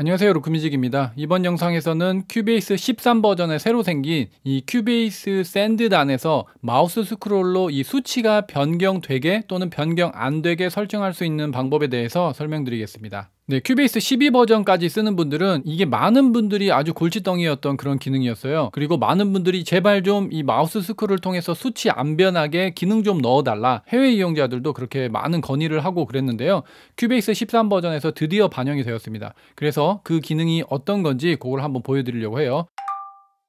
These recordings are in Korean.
안녕하세요. 루크뮤직입니다. 이번 영상에서는 큐베이스 13 버전에 새로 생긴 이 큐베이스 샌드단에서 마우스 스크롤로 이 수치가 변경되게 또는 변경 안 되게 설정할 수 있는 방법에 대해서 설명드리겠습니다. 네, 큐베이스 12 버전까지 쓰는 분들은 이게 많은 분들이 아주 골칫덩이였던 그런 기능이었어요. 그리고 많은 분들이 제발 좀 이 마우스 스크롤을 통해서 수치 안 변하게 기능 좀 넣어달라. 해외 이용자들도 그렇게 많은 건의를 하고 그랬는데요. 큐베이스 13 버전에서 드디어 반영이 되었습니다. 그래서 그 기능이 어떤 건지 그걸 한번 보여드리려고 해요.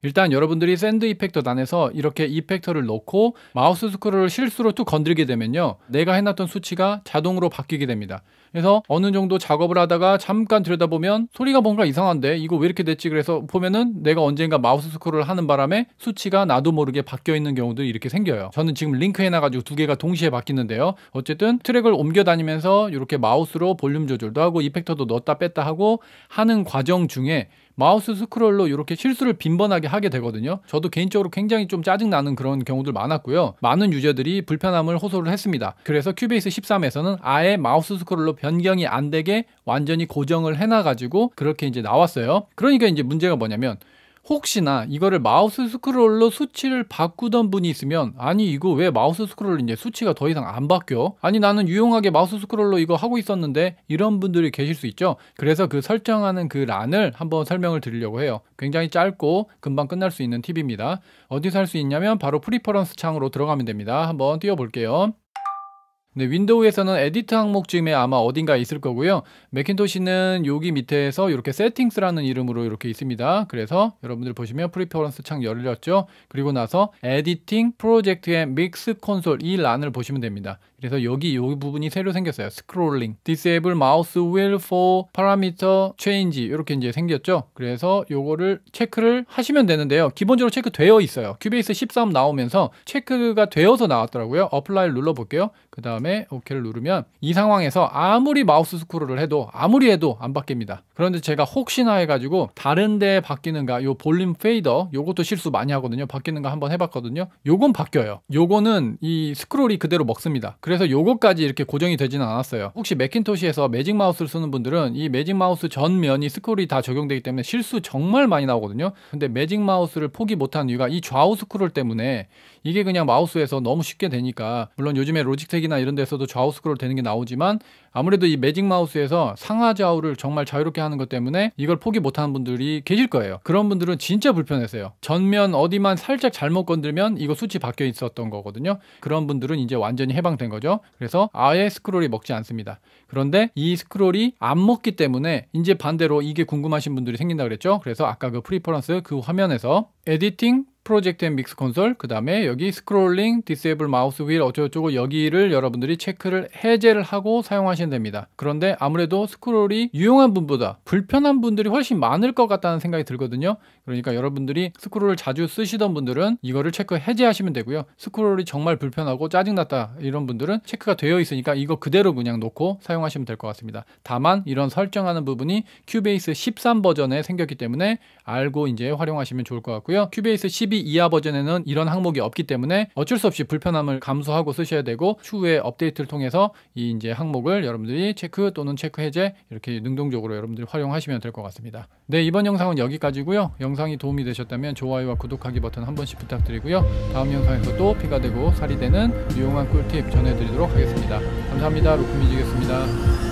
일단 여러분들이 샌드 이펙터 단에서 이렇게 이펙터를 넣고 마우스 스크롤을 실수로 툭 건들게 되면요. 내가 해놨던 수치가 자동으로 바뀌게 됩니다. 그래서 어느 정도 작업을 하다가 잠깐 들여다보면 소리가 뭔가 이상한데 이거 왜 이렇게 됐지 그래서 보면은 내가 언젠가 마우스 스크롤을 하는 바람에 수치가 나도 모르게 바뀌어 있는 경우도 이렇게 생겨요. 저는 지금 링크 해놔가지고 두 개가 동시에 바뀌는데요. 어쨌든 트랙을 옮겨 다니면서 이렇게 마우스로 볼륨 조절도 하고 이펙터도 넣었다 뺐다 하고 하는 과정 중에 마우스 스크롤로 이렇게 실수를 빈번하게 하게 되거든요. 저도 개인적으로 굉장히 좀 짜증나는 그런 경우들 많았고요. 많은 유저들이 불편함을 호소를 했습니다. 그래서 큐베이스 13에서는 아예 마우스 스크롤로 변경이 안 되게 완전히 고정을 해놔가지고 그렇게 이제 나왔어요. 그러니까 이제 문제가 뭐냐면 혹시나 이거를 마우스 스크롤로 수치를 바꾸던 분이 있으면 아니 이거 왜 마우스 스크롤로 이제 수치가 더 이상 안 바뀌어? 아니 나는 유용하게 마우스 스크롤로 이거 하고 있었는데 이런 분들이 계실 수 있죠. 그래서 그 설정하는 그 란을 한번 설명을 드리려고 해요. 굉장히 짧고 금방 끝날 수 있는 팁입니다. 어디서 할 수 있냐면 바로 프리퍼런스 창으로 들어가면 됩니다. 한번 띄워볼게요. 네, 윈도우에서는 에디트 항목쯤에 아마 어딘가 있을 거고요. 맥킨토시는 여기 밑에서 이렇게 세팅스라는 이름으로 이렇게 있습니다. 그래서 여러분들 보시면 프리퍼런스 창 열렸죠. 그리고 나서 에디팅 프로젝트 앤 믹스 콘솔 이 란을 보시면 됩니다. 그래서 여기 이 부분이 새로 생겼어요. 스크롤링. disable mouse wheel for parameter change 이렇게 이제 생겼죠. 그래서 요거를 체크를 하시면 되는데요. 기본적으로 체크되어 있어요. 큐베이스 13 나오면서 체크가 되어서 나왔더라고요. 어플라이를 눌러볼게요. 그 다음에 OK를 누르면 이 상황에서 아무리 마우스 스크롤을 해도 아무리 해도 안 바뀝니다. 그런데 제가 혹시나 해가지고 다른데 바뀌는가 요 볼륨 페이더 요것도 실수 많이 하거든요. 바뀌는가 한번 해봤거든요. 요건 바뀌어요. 요거는 이 스크롤이 그대로 먹습니다. 그래서 요거까지 이렇게 고정이 되지는 않았어요. 혹시 맥킨토시에서 매직 마우스를 쓰는 분들은 이 매직 마우스 전면이 스크롤이 다 적용되기 때문에 실수 정말 많이 나오거든요. 근데 매직 마우스를 포기 못한 이유가 이 좌우 스크롤 때문에 이게 그냥 마우스에서 너무 쉽게 되니까 물론 요즘에 로직텍이나 이런 데서도 좌우 스크롤 되는 게 나오지만 아무래도 이 매직 마우스에서 상하 좌우를 정말 자유롭게 하는 것 때문에 이걸 포기 못하는 분들이 계실 거예요. 그런 분들은 진짜 불편했어요. 전면 어디만 살짝 잘못 건들면 이거 수치 바뀌어 있었던 거거든요. 그런 분들은 이제 완전히 해방된 거죠. 거죠. 그래서 아예 스크롤이 먹지 않습니다. 그런데 이 스크롤이 안 먹기 때문에 이제 반대로 이게 궁금하신 분들이 생긴다 그랬죠. 그래서 아까 그 프리퍼런스 그 화면에서 에디팅 프로젝트 앤 믹스 콘솔 그 다음에 여기 스크롤링, 디세이블 마우스 휠 어쩌고저쩌고 여기를 여러분들이 체크를 해제를 하고 사용하시면 됩니다 그런데 아무래도 스크롤이 유용한 분보다 불편한 분들이 훨씬 많을 것 같다는 생각이 들거든요 그러니까 여러분들이 스크롤을 자주 쓰시던 분들은 이거를 체크 해제하시면 되고요 스크롤이 정말 불편하고 짜증났다 이런 분들은 체크가 되어 있으니까 이거 그대로 그냥 놓고 사용하시면 될 것 같습니다 다만 이런 설정하는 부분이 큐베이스 13 버전에 생겼기 때문에 알고 이제 활용하시면 좋을 것 같고요 큐베이스 12 12 이하 버전에는 이런 항목이 없기 때문에 어쩔 수 없이 불편함을 감수하고 쓰셔야 되고 추후에 업데이트를 통해서 이 이제 항목을 여러분들이 체크 또는 체크 해제 이렇게 능동적으로 여러분들이 활용하시면 될 것 같습니다. 네 이번 영상은 여기까지고요. 영상이 도움이 되셨다면 좋아요와 구독하기 버튼 한 번씩 부탁드리고요. 다음 영상에서 도 피가 되고 살이 되는 유용한 꿀팁 전해드리도록 하겠습니다. 감사합니다. 로크미지겠습니다.